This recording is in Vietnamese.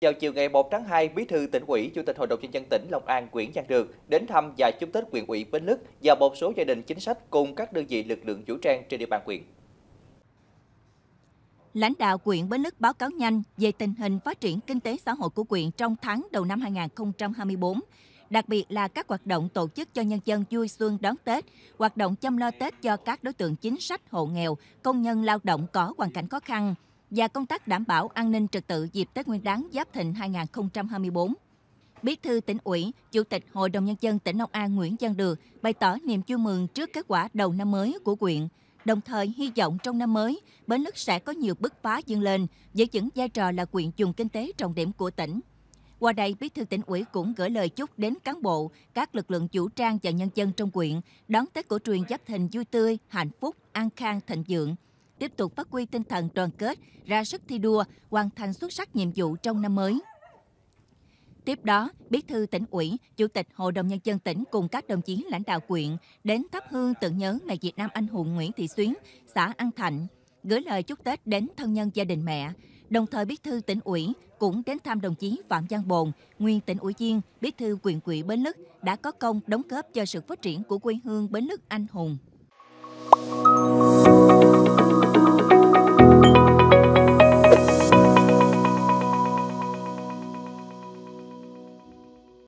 Vào chiều ngày 1 tháng 2, Bí thư tỉnh ủy, Chủ tịch Hội đồng nhân dân tỉnh Long An Nguyễn Văn Được đến thăm và chúc Tết huyện ủy Bến Lức và một số gia đình chính sách cùng các đơn vị lực lượng vũ trang trên địa bàn huyện. Lãnh đạo quyện Bến Lức báo cáo nhanh về tình hình phát triển kinh tế xã hội của quyện trong tháng đầu năm 2024, đặc biệt là các hoạt động tổ chức cho nhân dân vui xuân đón Tết, hoạt động chăm lo Tết cho các đối tượng chính sách hộ nghèo, công nhân lao động có hoàn cảnh khó khăn – và công tác đảm bảo an ninh trật tự dịp Tết Nguyên đán Giáp Thịnh 2024. Bí thư tỉnh ủy, Chủ tịch Hội đồng Nhân dân tỉnh Long An Nguyễn Văn Được bày tỏ niềm vui mừng trước kết quả đầu năm mới của quyện. đồng thời hy vọng trong năm mới, Bến Lức sẽ có nhiều bứt phá dương lên, giữ vững vai trò là quyện dùng kinh tế trọng điểm của tỉnh. Qua đây, Bí thư tỉnh ủy cũng gửi lời chúc đến cán bộ, các lực lượng chủ trang và nhân dân trong quyện đón Tết cổ truyền Giáp Thìn vui tươi, hạnh phúc, an khang, thịnh vượng – tiếp tục phát huy tinh thần đoàn kết, ra sức thi đua, hoàn thành xuất sắc nhiệm vụ trong năm mới. Tiếp đó, Bí thư tỉnh ủy, Chủ tịch Hội đồng Nhân dân tỉnh cùng các đồng chí lãnh đạo quyện đến thắp hương tưởng nhớ ngày Việt Nam anh hùng Nguyễn Thị Xuyến, xã An Thạnh, gửi lời chúc Tết đến thân nhân gia đình mẹ. Đồng thời Bí thư tỉnh ủy cũng đến thăm đồng chí Phạm Văn Bồn, nguyên tỉnh ủy viên, Bí thư quyền quỹ Bến Lức đã có công đóng góp cho sự phát triển của quê hương Bến Lức anh hùng.